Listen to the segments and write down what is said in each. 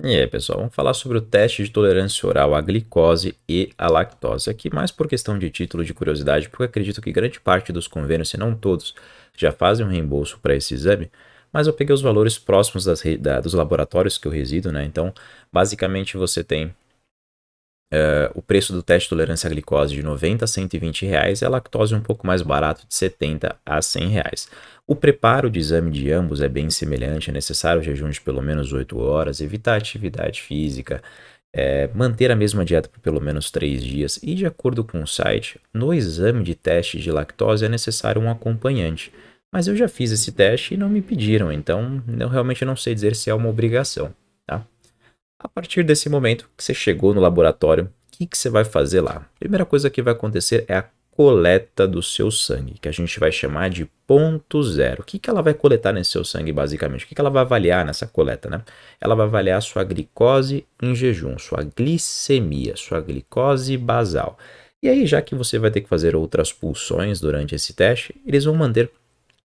E aí, pessoal, vamos falar sobre o teste de tolerância oral à glicose e à lactose. Aqui, mais por questão de título de curiosidade, porque acredito que grande parte dos convênios, se não todos, já fazem um reembolso para esse exame, mas eu peguei os valores próximos das, da, dos laboratórios que eu resido, né? Então, basicamente, você tem Uh, o preço do teste de tolerância à glicose de 90 a 120 reais e a lactose um pouco mais barato de 70 a 100 reais. O preparo de exame de ambos é bem semelhante, é necessário jejum de pelo menos 8 horas, evitar atividade física, é, manter a mesma dieta por pelo menos 3 dias e, de acordo com o site, no exame de teste de lactose é necessário um acompanhante. Mas eu já fiz esse teste e não me pediram, então eu realmente não sei dizer se é uma obrigação. A partir desse momento que você chegou no laboratório, o que, que você vai fazer lá? primeira coisa que vai acontecer é a coleta do seu sangue, que a gente vai chamar de ponto zero. O que, que ela vai coletar nesse seu sangue, basicamente? O que, que ela vai avaliar nessa coleta, né? Ela vai avaliar sua glicose em jejum, sua glicemia, sua glicose basal. E aí, já que você vai ter que fazer outras pulsões durante esse teste, eles vão mandar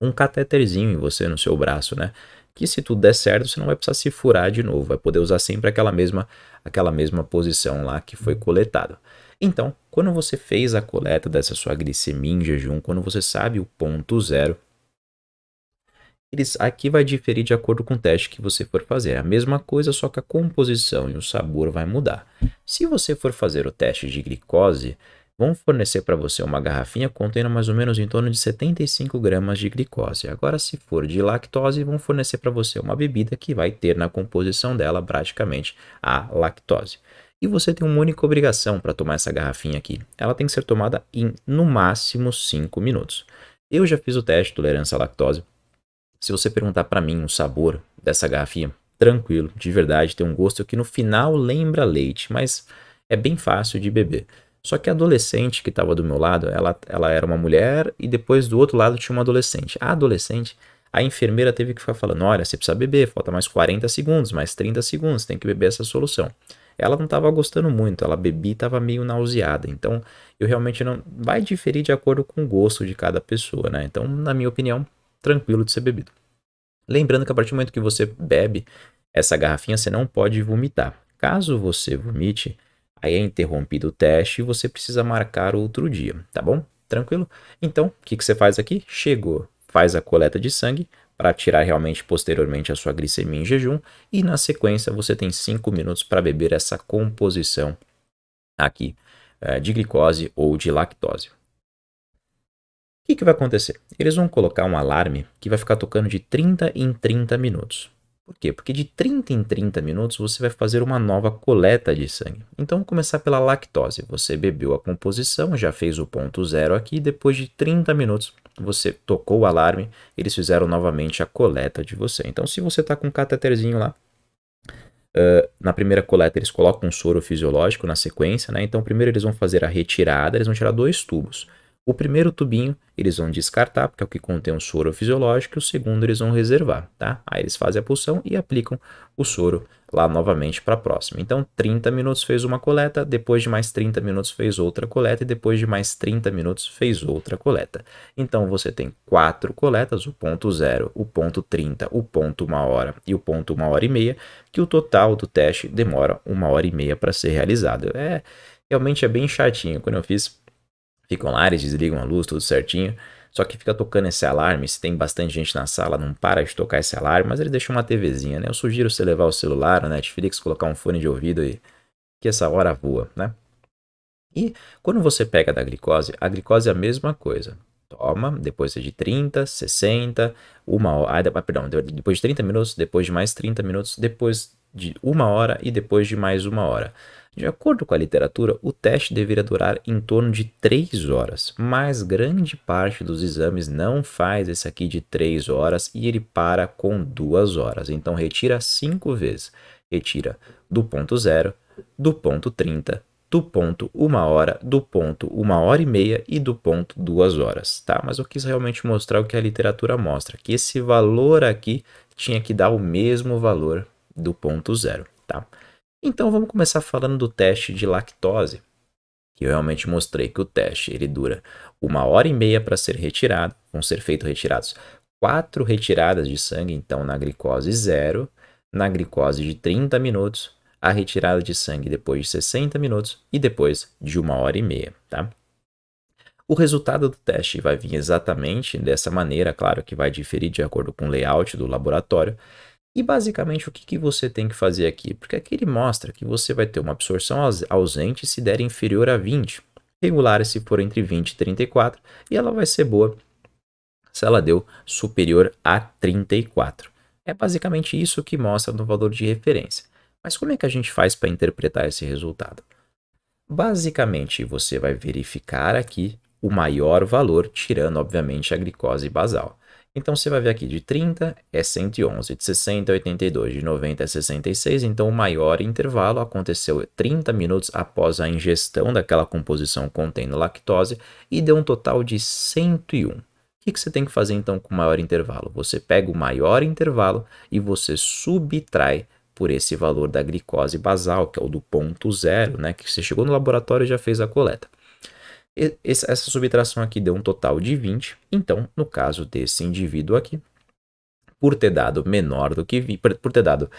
um cateterzinho em você no seu braço, né? que se tudo der certo, você não vai precisar se furar de novo, vai poder usar sempre aquela mesma, aquela mesma posição lá que foi coletada. Então, quando você fez a coleta dessa sua glicemia em jejum, quando você sabe o ponto zero, eles, aqui vai diferir de acordo com o teste que você for fazer. É a mesma coisa, só que a composição e o sabor vai mudar. Se você for fazer o teste de glicose, vão fornecer para você uma garrafinha contendo mais ou menos em torno de 75 gramas de glicose. Agora, se for de lactose, vão fornecer para você uma bebida que vai ter na composição dela praticamente a lactose. E você tem uma única obrigação para tomar essa garrafinha aqui. Ela tem que ser tomada em no máximo 5 minutos. Eu já fiz o teste de tolerância à lactose. Se você perguntar para mim o sabor dessa garrafinha, tranquilo, de verdade, tem um gosto que no final lembra leite, mas é bem fácil de beber. Só que a adolescente que estava do meu lado, ela, ela era uma mulher e depois do outro lado tinha uma adolescente. A adolescente, a enfermeira teve que ficar falando: olha, você precisa beber, falta mais 40 segundos, mais 30 segundos, tem que beber essa solução. Ela não estava gostando muito, ela bebia e estava meio nauseada. Então, eu realmente não. Vai diferir de acordo com o gosto de cada pessoa, né? Então, na minha opinião, tranquilo de ser bebido. Lembrando que a partir do momento que você bebe essa garrafinha, você não pode vomitar. Caso você vomite, Aí é interrompido o teste e você precisa marcar outro dia, tá bom? Tranquilo? Então, o que, que você faz aqui? Chegou, faz a coleta de sangue para tirar realmente posteriormente a sua glicemia em jejum e na sequência você tem 5 minutos para beber essa composição aqui eh, de glicose ou de lactose. O que, que vai acontecer? Eles vão colocar um alarme que vai ficar tocando de 30 em 30 minutos. Por quê? Porque de 30 em 30 minutos você vai fazer uma nova coleta de sangue. Então, vamos começar pela lactose. Você bebeu a composição, já fez o ponto zero aqui, depois de 30 minutos você tocou o alarme, eles fizeram novamente a coleta de você. Então, se você está com um cateterzinho lá, Uh, na primeira coleta eles colocam um soro fisiológico na sequência, né? Então primeiro eles vão fazer a retirada, eles vão tirar dois tubos. O primeiro tubinho eles vão descartar, porque é o que contém o soro fisiológico, o segundo eles vão reservar, tá? Aí eles fazem a pulsão e aplicam o soro lá novamente para a próxima. Então, 30 minutos fez uma coleta, depois de mais 30 minutos fez outra coleta e depois de mais 30 minutos fez outra coleta. Então, você tem quatro coletas, o ponto zero, o ponto 30, o ponto uma hora e o ponto uma hora e meia, que o total do teste demora uma hora e meia para ser realizado. É, realmente é bem chatinho. Quando eu fiz ficam lá, eles desligam a luz, tudo certinho. Só que fica tocando esse alarme, se tem bastante gente na sala, não para de tocar esse alarme, mas ele deixa uma TVzinha, né? Eu sugiro você levar o celular, o Netflix, colocar um fone de ouvido aí, que essa hora voa, né? E quando você pega da glicose, a glicose é a mesma coisa. Toma, depois é de 30, 60, uma hora, ah, ah, perdão, depois de 30 minutos, depois de mais 30 minutos, depois de uma hora e depois de mais uma hora. De acordo com a literatura, o teste deveria durar em torno de 3 horas, mas grande parte dos exames não faz esse aqui de 3 horas e ele para com 2 horas. Então retira 5 vezes. Retira do ponto 0, do ponto 30, do ponto 1 hora, do ponto 1 hora e meia e do ponto 2 horas, tá? Mas eu quis realmente mostrar o que a literatura mostra, que esse valor aqui tinha que dar o mesmo valor do ponto zero, tá? Então vamos começar falando do teste de lactose, que eu realmente mostrei que o teste ele dura uma hora e meia para ser retirado, vão ser feitos retirados quatro retiradas de sangue, então na glicose zero, na glicose de 30 minutos, a retirada de sangue depois de 60 minutos e depois de uma hora e meia, tá? O resultado do teste vai vir exatamente dessa maneira, claro que vai diferir de acordo com o layout do laboratório, e basicamente o que, que você tem que fazer aqui? Porque aqui ele mostra que você vai ter uma absorção ausente se der inferior a 20, regular se for entre 20 e 34, e ela vai ser boa se ela deu superior a 34. É basicamente isso que mostra no valor de referência. Mas como é que a gente faz para interpretar esse resultado? Basicamente, você vai verificar aqui o maior valor, tirando, obviamente, a glicose basal. Então você vai ver aqui de 30 é 111, de 60 é 82, de 90 é 66. Então o maior intervalo aconteceu 30 minutos após a ingestão daquela composição contendo lactose e deu um total de 101. O que, que você tem que fazer então com o maior intervalo? Você pega o maior intervalo e você subtrai por esse valor da glicose basal, que é o do ponto zero, né? Que você chegou no laboratório e já fez a coleta essa subtração aqui deu um total de 20. Então, no caso desse indivíduo aqui, por ter dado menor do que 20, por ter dado uh,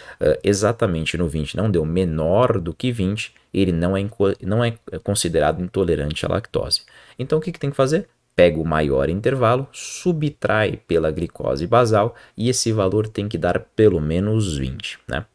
exatamente no 20, não deu menor do que 20, ele não é, não é eh, considerado intolerante à lactose. Então, o que, que tem que fazer? Pega o maior intervalo, subtrai pela glicose basal e esse valor tem que dar pelo menos 20, né?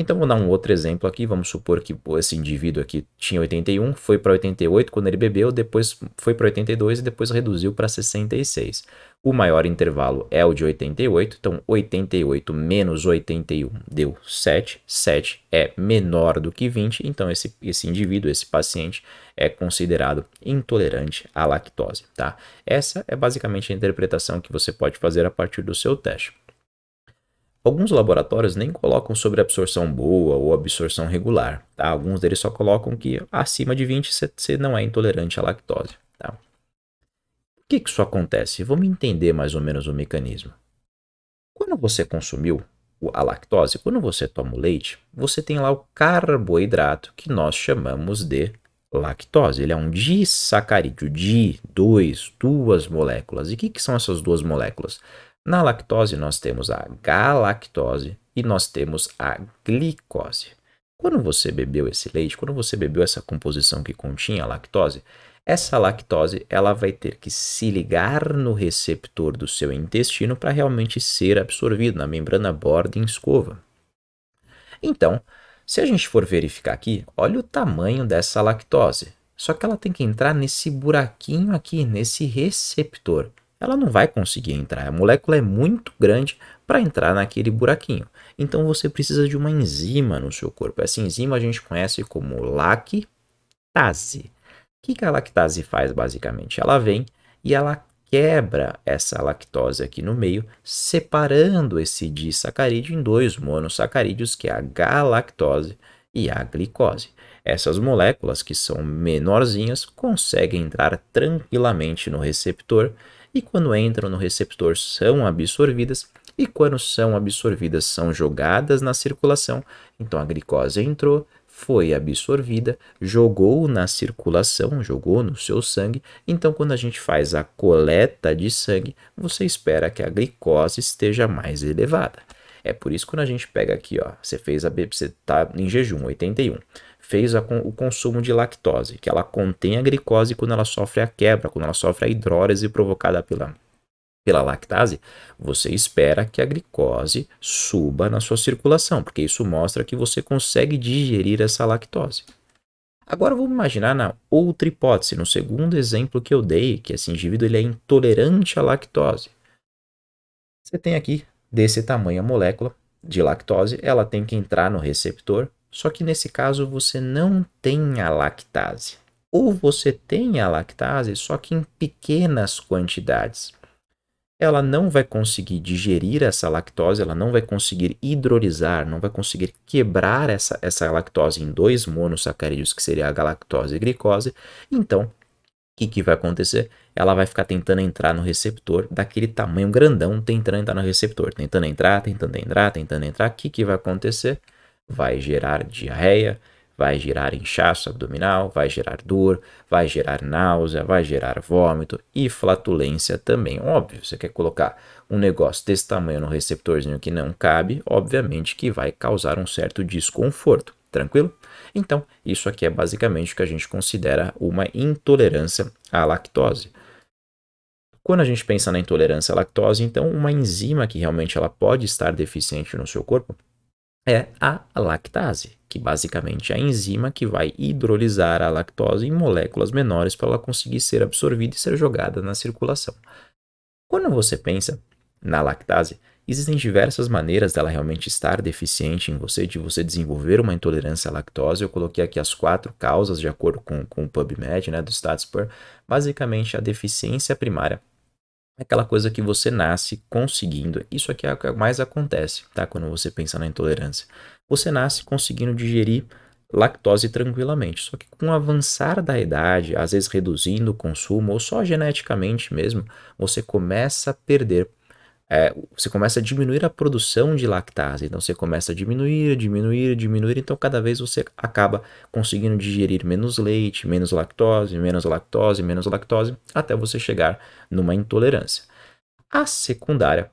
Então vou dar um outro exemplo aqui, vamos supor que esse indivíduo aqui tinha 81, foi para 88 quando ele bebeu, depois foi para 82 e depois reduziu para 66. O maior intervalo é o de 88, então 88 menos 81 deu 7, 7 é menor do que 20, então esse, esse indivíduo, esse paciente é considerado intolerante à lactose, tá? Essa é basicamente a interpretação que você pode fazer a partir do seu teste. Alguns laboratórios nem colocam sobre absorção boa ou absorção regular, tá? Alguns deles só colocam que acima de 20 você não é intolerante à lactose, tá? Por que, que isso acontece? Vamos entender mais ou menos o mecanismo. Quando você consumiu a lactose, quando você toma o leite, você tem lá o carboidrato que nós chamamos de lactose. Ele é um disacarídeo, de 2, duas moléculas. E o que, que são essas duas moléculas? Na lactose, nós temos a galactose e nós temos a glicose. Quando você bebeu esse leite, quando você bebeu essa composição que continha a lactose, essa lactose ela vai ter que se ligar no receptor do seu intestino para realmente ser absorvido na membrana borda em escova. Então, se a gente for verificar aqui, olha o tamanho dessa lactose. Só que ela tem que entrar nesse buraquinho aqui, nesse receptor ela não vai conseguir entrar. A molécula é muito grande para entrar naquele buraquinho. Então você precisa de uma enzima no seu corpo. Essa enzima a gente conhece como lactase. O que a lactase faz basicamente? Ela vem e ela quebra essa lactose aqui no meio, separando esse disacarídeo em dois monossacarídeos, que é a galactose e a glicose. Essas moléculas, que são menorzinhas, conseguem entrar tranquilamente no receptor e quando entram no receptor são absorvidas, e quando são absorvidas são jogadas na circulação. Então a glicose entrou, foi absorvida, jogou na circulação, jogou no seu sangue. Então, quando a gente faz a coleta de sangue, você espera que a glicose esteja mais elevada. É por isso que quando a gente pega aqui, ó, você fez a BP, você está em jejum, 81 fez o consumo de lactose, que ela contém a glicose quando ela sofre a quebra, quando ela sofre a hidrólise provocada pela, pela lactase, você espera que a glicose suba na sua circulação, porque isso mostra que você consegue digerir essa lactose. Agora vamos imaginar na outra hipótese, no segundo exemplo que eu dei, que esse indivíduo ele é intolerante à lactose. Você tem aqui desse tamanho a molécula de lactose, ela tem que entrar no receptor só que nesse caso você não tem a lactase. Ou você tem a lactase, só que em pequenas quantidades. Ela não vai conseguir digerir essa lactose, ela não vai conseguir hidrolisar, não vai conseguir quebrar essa, essa lactose em dois monossacarídeos, que seria a galactose e a glicose. Então, o que, que vai acontecer? Ela vai ficar tentando entrar no receptor daquele tamanho grandão, tentando entrar no receptor, tentando entrar, tentando entrar, tentando entrar. O que, que vai acontecer? vai gerar diarreia, vai gerar inchaço abdominal, vai gerar dor, vai gerar náusea, vai gerar vômito e flatulência também. Óbvio, você quer colocar um negócio desse tamanho no receptorzinho que não cabe, obviamente que vai causar um certo desconforto, tranquilo? Então, isso aqui é basicamente o que a gente considera uma intolerância à lactose. Quando a gente pensa na intolerância à lactose, então uma enzima que realmente ela pode estar deficiente no seu corpo é a lactase, que basicamente é a enzima que vai hidrolisar a lactose em moléculas menores para ela conseguir ser absorvida e ser jogada na circulação. Quando você pensa na lactase, existem diversas maneiras dela realmente estar deficiente em você, de você desenvolver uma intolerância à lactose. Eu coloquei aqui as quatro causas, de acordo com, com o PubMed, né, do StatSpur. Basicamente, a deficiência primária aquela coisa que você nasce conseguindo. Isso aqui é o que mais acontece, tá? Quando você pensa na intolerância. Você nasce conseguindo digerir lactose tranquilamente. Só que com o avançar da idade, às vezes reduzindo o consumo ou só geneticamente mesmo, você começa a perder é, você começa a diminuir a produção de lactase. Então você começa a diminuir, diminuir, diminuir. Então cada vez você acaba conseguindo digerir menos leite, menos lactose, menos lactose, menos lactose, até você chegar numa intolerância. A secundária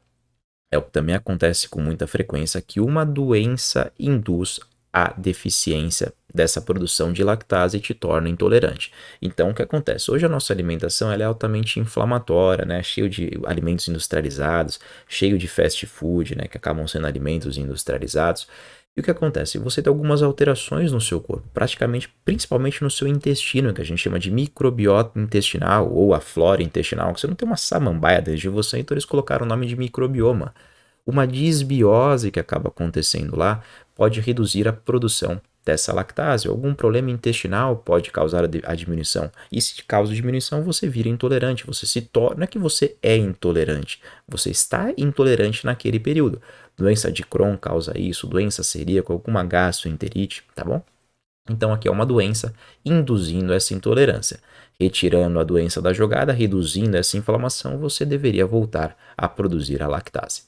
é o que também acontece com muita frequência, que uma doença induz a deficiência dessa produção de lactase e te torna intolerante. Então, o que acontece? Hoje a nossa alimentação é altamente inflamatória, né? cheio de alimentos industrializados, cheio de fast food, né? que acabam sendo alimentos industrializados. E o que acontece? Você tem algumas alterações no seu corpo, praticamente, principalmente no seu intestino, que a gente chama de microbiota intestinal ou a flora intestinal, que você não tem uma samambaia desde você, então eles colocaram o nome de microbioma. Uma disbiose que acaba acontecendo lá pode reduzir a produção dessa lactase. Algum problema intestinal pode causar a diminuição. E se causa diminuição, você vira intolerante. Você se torna. que você é intolerante, você está intolerante naquele período. Doença de Crohn causa isso, doença celíaca, alguma gastroenterite, tá bom? Então aqui é uma doença induzindo essa intolerância. Retirando a doença da jogada, reduzindo essa inflamação, você deveria voltar a produzir a lactase.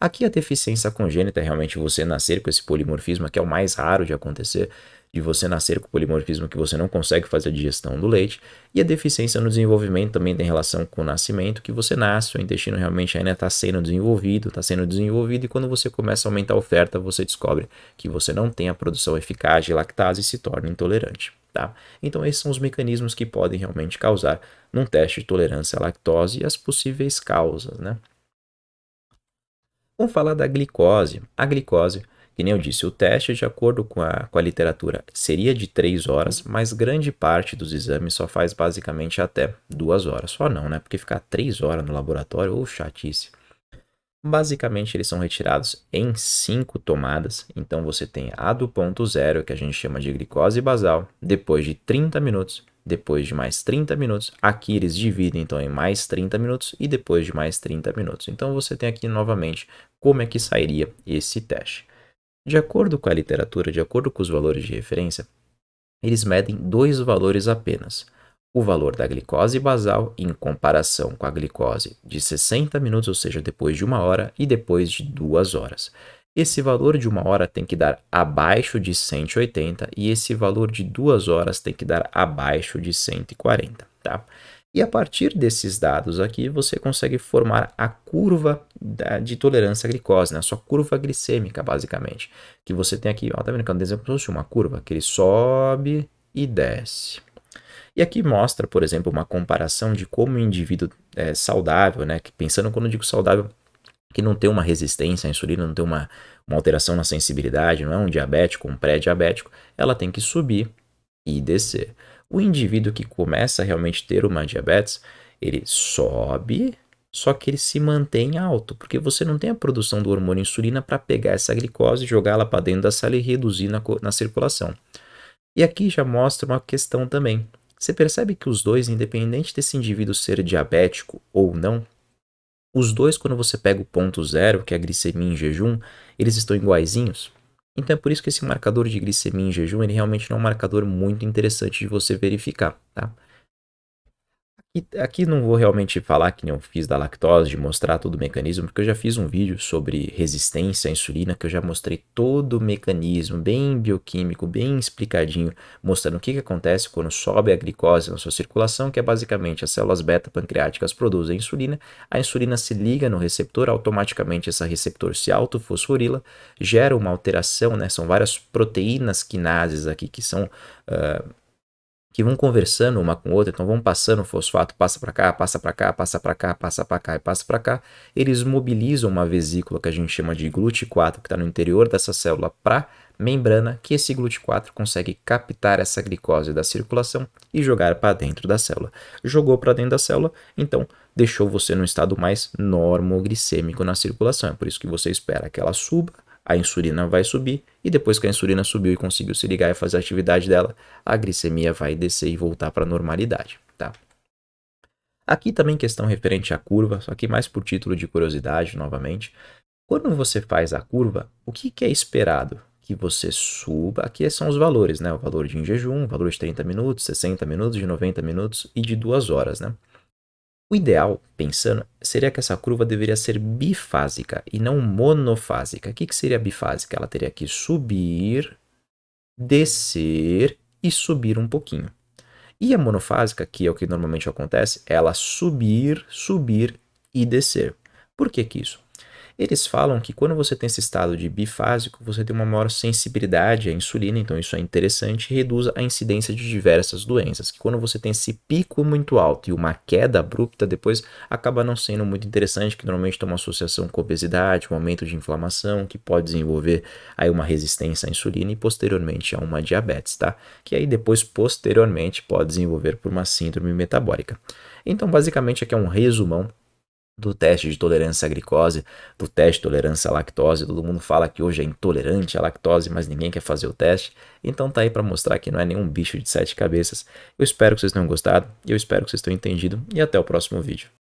Aqui a deficiência congênita é realmente você nascer com esse polimorfismo, que é o mais raro de acontecer, de você nascer com polimorfismo que você não consegue fazer a digestão do leite. E a deficiência no desenvolvimento também tem relação com o nascimento, que você nasce, o intestino realmente ainda está sendo desenvolvido, está sendo desenvolvido, e quando você começa a aumentar a oferta, você descobre que você não tem a produção eficaz de lactase e se torna intolerante. Tá? Então, esses são os mecanismos que podem realmente causar num teste de tolerância à lactose e as possíveis causas. Né? Vamos falar da glicose. A glicose, que nem eu disse, o teste, de acordo com a, com a literatura, seria de 3 horas, mas grande parte dos exames só faz basicamente até 2 horas. Só não, né? Porque ficar 3 horas no laboratório, ou oh, chatice. Basicamente, eles são retirados em 5 tomadas. Então, você tem a do ponto zero, que a gente chama de glicose basal, depois de 30 minutos depois de mais 30 minutos. Aqui eles dividem então em mais 30 minutos e depois de mais 30 minutos. Então você tem aqui novamente como é que sairia esse teste. De acordo com a literatura, de acordo com os valores de referência, eles medem dois valores apenas. O valor da glicose basal em comparação com a glicose de 60 minutos, ou seja, depois de uma hora, e depois de duas horas. Esse valor de uma hora tem que dar abaixo de 180 e esse valor de duas horas tem que dar abaixo de 140, tá? E a partir desses dados aqui, você consegue formar a curva da, de tolerância à glicose, né? a sua curva glicêmica, basicamente. Que você tem aqui, ó, tá vendo que é um desenho como uma curva, que ele sobe e desce. E aqui mostra, por exemplo, uma comparação de como um indivíduo é, saudável, né? Que pensando quando eu digo saudável, que não tem uma resistência à insulina, não tem uma, uma alteração na sensibilidade, não é um diabético, um pré-diabético, ela tem que subir e descer. O indivíduo que começa a realmente ter uma diabetes, ele sobe, só que ele se mantém alto, porque você não tem a produção do hormônio insulina para pegar essa glicose, e jogá-la para dentro da sala e reduzir na, na circulação. E aqui já mostra uma questão também. Você percebe que os dois, independente desse indivíduo ser diabético ou não, os dois, quando você pega o ponto zero, que é a glicemia em jejum, eles estão iguaizinhos. Então é por isso que esse marcador de glicemia em jejum ele realmente não é um marcador muito interessante de você verificar, tá? E aqui não vou realmente falar que nem eu fiz da lactose, de mostrar todo o mecanismo, porque eu já fiz um vídeo sobre resistência à insulina, que eu já mostrei todo o mecanismo, bem bioquímico, bem explicadinho, mostrando o que, que acontece quando sobe a glicose na sua circulação, que é basicamente as células beta-pancreáticas produzem a insulina, a insulina se liga no receptor, automaticamente esse receptor se autofosforila, gera uma alteração, né? são várias proteínas quinases aqui que são... Uh, que vão conversando uma com outra, então vão passando o fosfato, passa para cá, passa para cá, passa para cá, passa para cá e passa para cá. Eles mobilizam uma vesícula que a gente chama de GLUT4, que está no interior dessa célula, para membrana, que esse GLUT4 consegue captar essa glicose da circulação e jogar para dentro da célula. Jogou para dentro da célula, então deixou você num estado mais normoglicêmico na circulação. É por isso que você espera que ela suba a insulina vai subir, e depois que a insulina subiu e conseguiu se ligar e fazer a atividade dela, a glicemia vai descer e voltar para a normalidade, tá? Aqui também questão referente à curva, só que mais por título de curiosidade novamente. Quando você faz a curva, o que, que é esperado? Que você suba, aqui são os valores, né? O valor de em jejum, o valor de 30 minutos, 60 minutos, de 90 minutos e de 2 horas, né? O ideal, pensando, seria que essa curva deveria ser bifásica e não monofásica. O que, que seria bifásica? Ela teria que subir, descer e subir um pouquinho. E a monofásica, que é o que normalmente acontece, ela subir, subir e descer. Por que, que isso? Eles falam que quando você tem esse estado de bifásico, você tem uma maior sensibilidade à insulina, então isso é interessante e reduz a incidência de diversas doenças, que quando você tem esse pico muito alto e uma queda abrupta depois, acaba não sendo muito interessante, que normalmente tem uma associação com obesidade, um aumento de inflamação, que pode desenvolver aí uma resistência à insulina e posteriormente a uma diabetes, tá? Que aí depois, posteriormente, pode desenvolver por uma síndrome metabólica. Então, basicamente, aqui é um resumão do teste de tolerância à glicose, do teste de tolerância à lactose. Todo mundo fala que hoje é intolerante à lactose, mas ninguém quer fazer o teste. Então tá aí para mostrar que não é nenhum bicho de sete cabeças. Eu espero que vocês tenham gostado, eu espero que vocês tenham entendido e até o próximo vídeo.